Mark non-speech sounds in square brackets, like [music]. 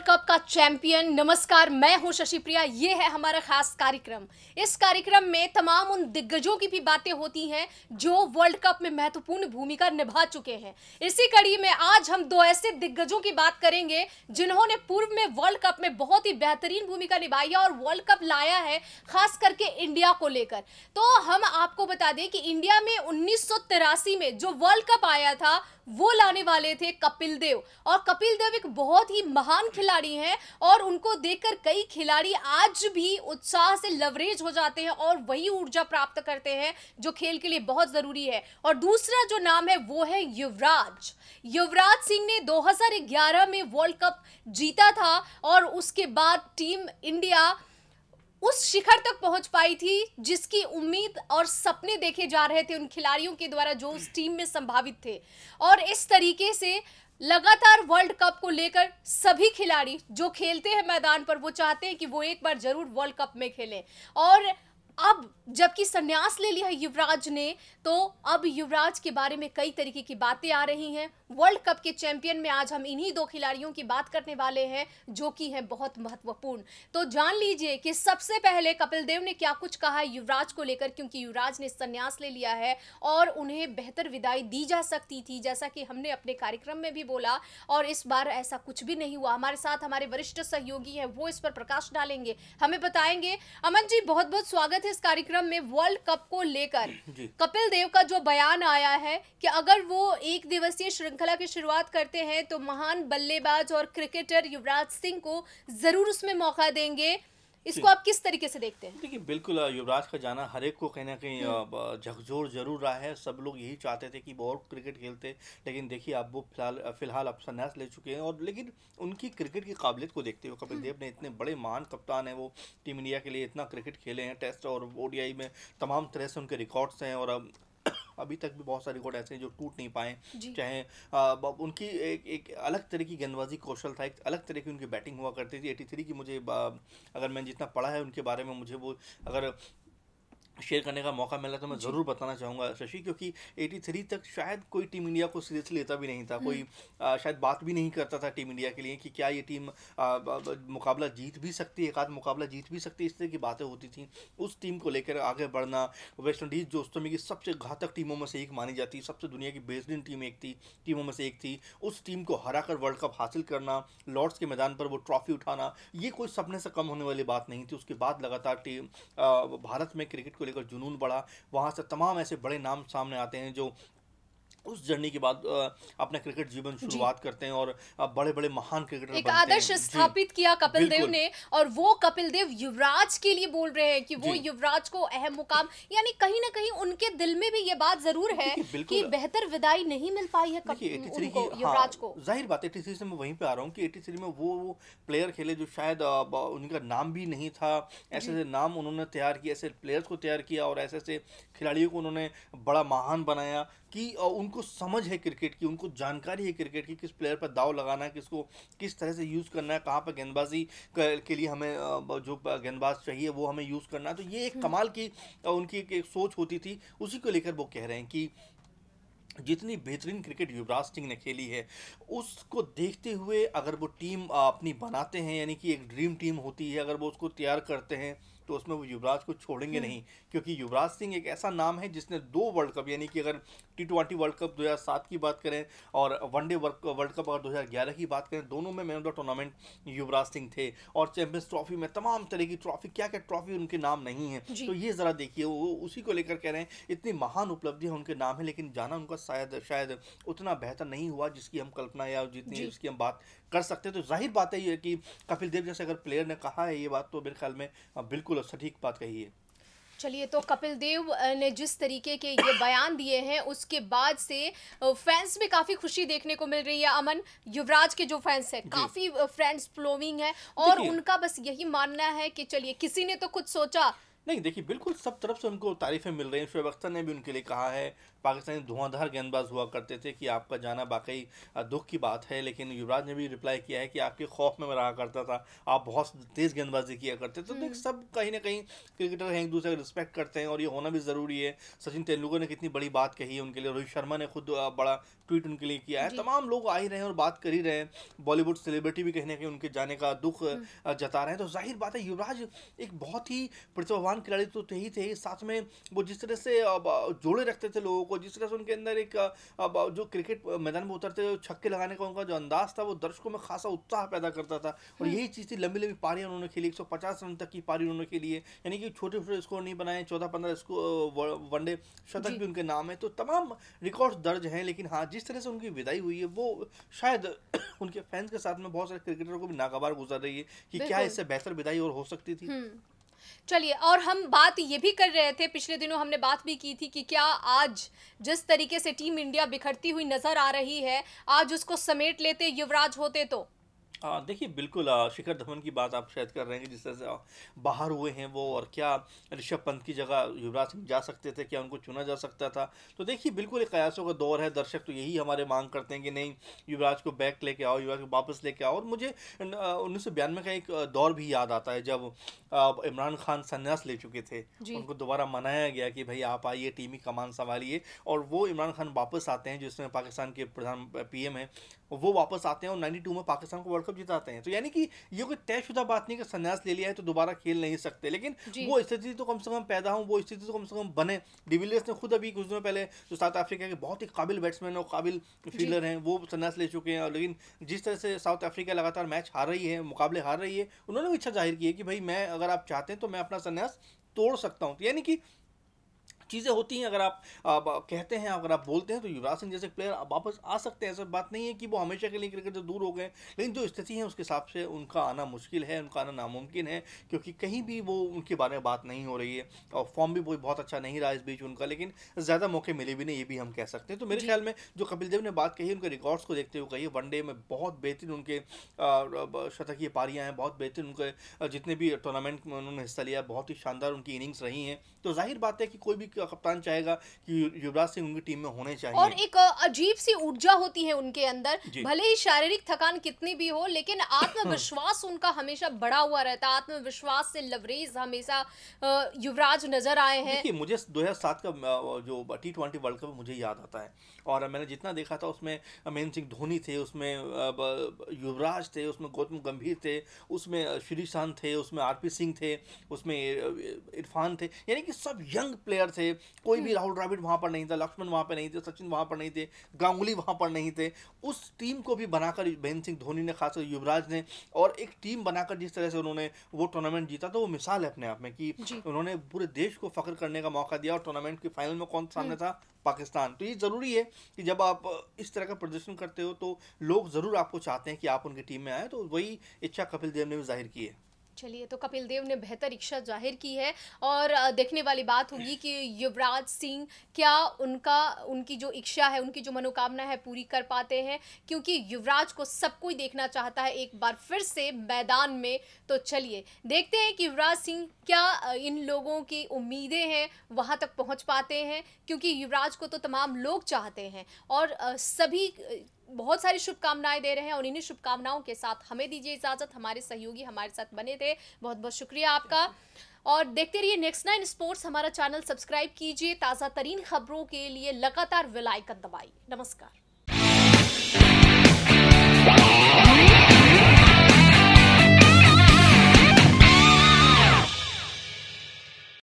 World cup का champion नमस्कार मैं हूं शशि प्रिया ये है हमारा खास कार्यक्रम इस कार्यक्रम में तमाम उन दिग्गजों की भी बातें होती हैं जो वर्ल्ड कप में महत्वपूर्ण भूमिका निभा चुके हैं इसी कड़ी में आज हम दो ऐसे दिग्गजों की बात करेंगे जिन्होंने पूर्व में वर्ल्ड कप में बहुत ही बेहतरीन भूमिका निभाई है और वर्ल्ड कप लाया है खास करके इंडिया को लेकर तो हम आपको बता दें कि इंडिया में उन्नीस में जो वर्ल्ड कप आया था वो लाने वाले थे कपिल देव और कपिल देव एक बहुत ही महान खिलाड़ी हैं और उनको देखकर कई खिलाड़ी आज भी उत्साह से लवरेज हो जाते हैं और वही ऊर्जा प्राप्त करते हैं जो खेल के लिए बहुत ज़रूरी है और दूसरा जो नाम है वो है युवराज युवराज सिंह ने 2011 में वर्ल्ड कप जीता था और उसके बाद टीम इंडिया उस शिखर तक पहुंच पाई थी जिसकी उम्मीद और सपने देखे जा रहे थे उन खिलाड़ियों के द्वारा जो उस टीम में संभावित थे और इस तरीके से लगातार वर्ल्ड कप को लेकर सभी खिलाड़ी जो खेलते हैं मैदान पर वो चाहते हैं कि वो एक बार जरूर वर्ल्ड कप में खेलें और अब जबकि संन्यास ले लिया है युवराज ने तो अब युवराज के बारे में कई तरीके की बातें आ रही हैं वर्ल्ड कप के चैंपियन में आज हम इन्हीं दो खिलाड़ियों की बात करने वाले हैं जो कि हैं बहुत महत्वपूर्ण तो जान लीजिए कि सबसे पहले कपिल देव ने क्या कुछ कहा है युवराज को लेकर क्योंकि युवराज ने संन्यास ले लिया है और उन्हें बेहतर विदाई दी जा सकती थी जैसा कि हमने अपने कार्यक्रम में भी बोला और इस बार ऐसा कुछ भी नहीं हुआ हमारे साथ हमारे वरिष्ठ सहयोगी हैं वो इस पर प्रकाश डालेंगे हमें बताएंगे अमन जी बहुत बहुत स्वागत है इस कार्यक्रम में वर्ल्ड कप को लेकर कपिल देव का जो बयान आया है कि अगर वो एक दिवसीय श्रृंखला की शुरुआत करते हैं तो महान बल्लेबाज और क्रिकेटर युवराज सिंह को जरूर उसमें मौका देंगे इसको आप किस तरीके से देखते हैं देखिए बिल्कुल युवराज का जाना हर एक को कहीं ना कहीं झकझोर जरूर रहा है सब लोग यही चाहते थे कि वो और क्रिकेट खेलते लेकिन देखिए अब वो फिलहाल फिलहाल अब संन्यास ले चुके हैं और लेकिन उनकी क्रिकेट की काबिलियत को देखते हुए कपिल हम्म। देव ने इतने बड़े महान कप्तान हैं वो टीम इंडिया के लिए इतना क्रिकेट खेले हैं टेस्ट और ओ में तमाम तरह से उनके रिकॉर्ड्स हैं और अब अभी तक भी बहुत सारे रिकॉर्ड ऐसे हैं जो टूट नहीं पाए चाहे उनकी एक एक अलग तरह की गेंदबाजी कौशल था एक अलग तरह की उनकी बैटिंग हुआ करती थी एटी थ्री की मुझे अगर मैंने जितना पढ़ा है उनके बारे में मुझे वो अगर शेयर करने का मौका मिला तो मैं ज़रूर बताना चाहूँगा शशि क्योंकि 83 तक शायद कोई टीम इंडिया को सीरियसली लेता भी नहीं था हम्म। कोई आ, शायद बात भी नहीं करता था टीम इंडिया के लिए कि क्या ये टीम आ, मुकाबला जीत भी सकती है एक आध मुकाबला जीत भी सकती है इस तरह की बातें होती थी उस टीम को लेकर आगे बढ़ना वेस्ट इंडीज़ जो उस समय की सबसे घातक टीमों में से एक मानी जाती सबसे दुनिया की बेहतरीन टीम एक थी टीमों में से एक थी उस टीम को हरा कर वर्ल्ड कप हासिल करना लॉर्ड्स के मैदान पर वो ट्रॉफी उठाना ये कोई सपने से कम होने वाली बात नहीं थी उसके बाद लगातार टीम भारत में क्रिकेट को लेकर जुनून बढ़ा वहाँ से तमाम ऐसे बड़े नाम सामने आते हैं जो उस जर्नी के बाद अपना क्रिकेट जीवन शुरुआत जी। करते हैं और बड़े बड़े महान क्रिकेटर एक आदर्श स्थापित किया कपिल देव ने और वो कपिल देव युवराज के लिए बोल रहे हैं कि वो युवराज को अहम मुकाम यानी कहीं ना कहीं उनके दिल में भी ये बात जरूर है कि बेहतर विदाई नहीं मिल पाई है हाँ, युवराज को जाहिर बात एटी थ्री से मैं वहीं पे आ रहा हूँ की एटी थ्री में वो प्लेयर खेले जो शायद उनका नाम भी नहीं था ऐसे ऐसे नाम उन्होंने तैयार किया ऐसे प्लेयर्स को तैयार किया और ऐसे ऐसे खिलाड़ियों को उन्होंने बड़ा महान बनाया कि उनको समझ है क्रिकेट की उनको जानकारी है क्रिकेट की किस प्लेयर पर दाव लगाना है किसको किस तरह से यूज़ करना है कहाँ पर गेंदबाजी के लिए हमें जो गेंदबाज चाहिए वो हमें यूज़ करना है तो ये एक हम्म। कमाल की उनकी एक सोच होती थी उसी को लेकर वो कह रहे हैं कि जितनी बेहतरीन क्रिकेट युवराज सिंह ने खेली है उसको देखते हुए अगर वो टीम अपनी बनाते हैं यानी कि एक ड्रीम टीम होती है अगर वो उसको तैयार करते हैं तो उसमें वो युवराज को छोड़ेंगे हम्म। नहीं क्योंकि युवराज सिंह एक ऐसा नाम है जिसने दो वर्ल्ड कप यानी कि अगर टी ट्वेंटी वर्ल्ड कप 2007 की बात करें और वनडे वर्ल्ड कप अगर 2011 की बात करें दोनों में man of the tournament Yuvraj Singh थे और चैंपियंस ट्रॉफी में तमाम तरह की ट्रॉफी क्या क्या ट्रॉफी उनके नाम नहीं है तो ये ज़रा देखिए वो उसी को लेकर कह रहे हैं इतनी महान उपलब्धि उनके नाम है लेकिन जाना उनका शायद शायद उतना बेहतर नहीं हुआ जिसकी हम कल्पना या जितनी जिसकी हम बात कर सकते हैं तो जाहिर बात है ये कि कपिल देव जैसे अगर प्लेयर ने कहा है ये बात तो मेरे ख्याल में हाँ, बिल्कुल सटीक अच्छा, बात कही है चलिए तो कपिल देव ने जिस तरीके के ये बयान दिए हैं उसके बाद से फैंस में काफ़ी खुशी देखने को मिल रही है अमन युवराज के जो फैंस है काफ़ी फ्रेंड्स फ्लोविंग है और उनका बस यही मानना है कि चलिए किसी ने तो कुछ सोचा नहीं देखिए बिल्कुल सब तरफ से उनको तारीफ़ें मिल रही हैं शोएब अख्तर ने भी उनके लिए कहा है पाकिस्तानी धुआंधार गेंदबाज हुआ करते थे कि आपका जाना वाकई दुख की बात है लेकिन युवराज ने भी रिप्लाई किया है कि आपके खौफ में मैं रहा करता था आप बहुत तेज़ गेंदबाजी किया करते थे तो हम्म। सब कहीं ना कहीं क्रिकेटर हैं एक दूसरे का रिस्पेक्ट करते हैं और ये होना भी ज़रूरी है सचिन तेंदुलकर ने कितनी बड़ी बात कही है उनके लिए रोहित शर्मा ने खुद बड़ा ट्वीट उनके लिए किया है तमाम लोग आ ही रहे हैं और बात कर ही रहे हैं बॉलीवुड सेलिब्रिटी भी कहीं ना कहीं उनके जाने का दुख हम्म। जता रहे हैं तो जाहिर बात है युवराज एक बहुत ही प्रतिभा जवान खिलाड़ी तो थे ही थे साथ में वो जिस तरह से जोड़े रखते थे लोगों को जिस तरह से उनके अंदर एक जो क्रिकेट मैदान में उतरते थे छक्के लगाने का उनका जो अंदाज था वो दर्शकों में खासा उत्साह पैदा करता था और हम्म। यही चीज़ थी लंबी लंबी पारियाँ उन्होंने खेली एक रन तक की पारी उन्होंने खेली है यानी कि छोटे छोटे स्कोर नहीं बनाए चौदह पंद्रह वनडे शतक भी उनके नाम है तो तमाम रिकॉर्ड दर्ज हैं लेकिन हाँ जिस तरह से उनकी विदाई हुई है वो शायद [coughs] उनके फैंस के साथ में बहुत सारे क्रिकेटरों को भी नागवार गुजर रही है कि क्या इससे बेहतर विदाई और हो सकती थी हम्म। चलिए और हम बात ये भी कर रहे थे पिछले दिनों हमने बात भी की थी कि क्या आज जिस तरीके से टीम इंडिया बिखरती हुई नज़र आ रही है आज उसको समेट लेते युवराज होते तो हाँ, देखिए बिल्कुल शिखर धवन की बात आप शायद कर रहे हैं कि जिस तरह से बाहर हुए हैं वो और क्या ऋषभ पंत की जगह युवराज सिंह जा सकते थे क्या उनको चुना जा सकता था तो देखिए बिल्कुल एक कयासों का दौर है दर्शक तो यही हमारे मांग करते हैं कि नहीं युवराज को बैक लेके आओ युवराज को वापस लेके आओ और मुझे उन्नीस का एक दौर भी याद आता है जब इमरान खान संन्यास ले चुके थे उनको दोबारा मनाया गया कि भाई आप आइए टीम ही कमान संभालिए और वो इमरान खान वापस आते हैं जिसमें पाकिस्तान के प्रधान पी हैं वो वापस आते हैं और नाइन्टी में पाकिस्तान को वर्ल्ड कब मतलब जिताते हैं तो यानी कि ये कोई तयशुदा बात नहीं कि संन्यास ले लिया है तो दोबारा खेल नहीं सकते लेकिन वो स्थिति तो कम से कम पैदा हो वो स्थिति तो कम से कम बने डिविलियर्स ने खुद अभी कुछ दिनों पहले जो साउथ अफ्रीका के बहुत ही काबिल बैट्समैन और काबिल फील्डर हैं वो संन्यास ले चुके हैं और लेकिन जिस तरह से साउथ अफ्रीका लगातार मैच हार रही है मुकाबले हार रही है उन्होंने भी इच्छा जाहिर की है कि भाई मैं अगर आप चाहते हैं तो मैं अपना संन्यास तोड़ सकता हूँ तो यानी कि चीज़ें होती हैं अगर आप, कहते हैं अगर आप बोलते हैं तो युवराज सिंह जैसे प्लेयर वापस आ सकते हैं ऐसा बात नहीं है कि वो हमेशा के लिए क्रिकेट से दूर हो गए लेकिन जो स्थिति है उसके हिसाब से उनका आना मुश्किल है उनका आना नामुमकिन है क्योंकि कहीं भी वो उनके बारे में बात नहीं हो रही है और फॉर्म भी बहुत अच्छा नहीं रहा इस बीच उनका लेकिन ज़्यादा मौके मिले भी नहीं ये भी हम कह सकते हैं तो मेरे ख्याल में जो कपिल देव ने बात कही उनके रिकॉर्ड्स को देखते हुए कही वनडे में बहुत बेहतरीन उनके शतकीय पारियाँ हैं बहुत बेहतरीन उनके जितने भी टूर्नामेंट में उन्होंने हिस्सा लिया बहुत ही शानदार उनकी इनिंग्स रही हैं तो जाहिर बात है कि कोई भी का कप्तान चाहेगा कि युवराज सिंह उनकी टीम में होने चाहिए और एक अजीब सी ऊर्जा होती है उनके अंदर भले ही शारीरिक थकान कितनी भी हो लेकिन आत्मविश्वास हाँ। उनका हमेशा बड़ा हुआ रहता है आत्मविश्वास से लवरेज हमेशा युवराज नजर आए हैं मुझे दो का जो टी ट्वेंटी वर्ल्ड कप मुझे याद आता है और मैंने जितना देखा था उसमें महेंद्र सिंह धोनी थे उसमें युवराज थे उसमें गौतम गंभीर थे उसमें श्री शांत थे उसमें आर सिंह थे उसमें इरफान थे यानी कि सब यंग प्लेयर थे कोई भी हम्म। राहुल द्राविड वहाँ पर नहीं था लक्ष्मण वहाँ पर नहीं थे सचिन वहाँ पर नहीं थे गांगुली वहाँ पर नहीं थे उस टीम को भी बनाकर महेंद्र सिंह धोनी ने खासकर युवराज ने और एक टीम बनाकर जिस तरह से उन्होंने वो टूर्नामेंट जीता तो वो मिसाल है अपने आप में कि उन्होंने पूरे देश को फख्र करने का मौका दिया और टूर्नामेंट के फाइनल में कौन सामने हम्म। था पाकिस्तान तो ये ज़रूरी है कि जब आप इस तरह का प्रदर्शन करते हो तो लोग ज़रूर आपको चाहते हैं कि आप उनकी टीम में आए तो वही इच्छा कपिल देव ने भी जाहिर की है चलिए तो कपिल देव ने बेहतर इच्छा जाहिर की है और देखने वाली बात होगी कि युवराज सिंह क्या उनका उनकी जो इच्छा है उनकी जो मनोकामना है पूरी कर पाते हैं क्योंकि युवराज को सब कोई देखना चाहता है एक बार फिर से मैदान में तो चलिए देखते हैं कि युवराज सिंह क्या इन लोगों की उम्मीदें हैं वहाँ तक पहुँच पाते हैं क्योंकि युवराज को तो तमाम लोग चाहते हैं और सभी बहुत सारी शुभकामनाएं दे रहे हैं और इन्हीं शुभकामनाओं के साथ हमें दीजिए इजाजत हमारे सहयोगी हमारे साथ बने थे बहुत बहुत शुक्रिया आपका और देखते रहिए नेक्स्ट नाइन स्पोर्ट्स हमारा चैनल सब्सक्राइब कीजिए ताज़ा तरीन खबरों के लिए लगातार विलायकत दबाइए नमस्कार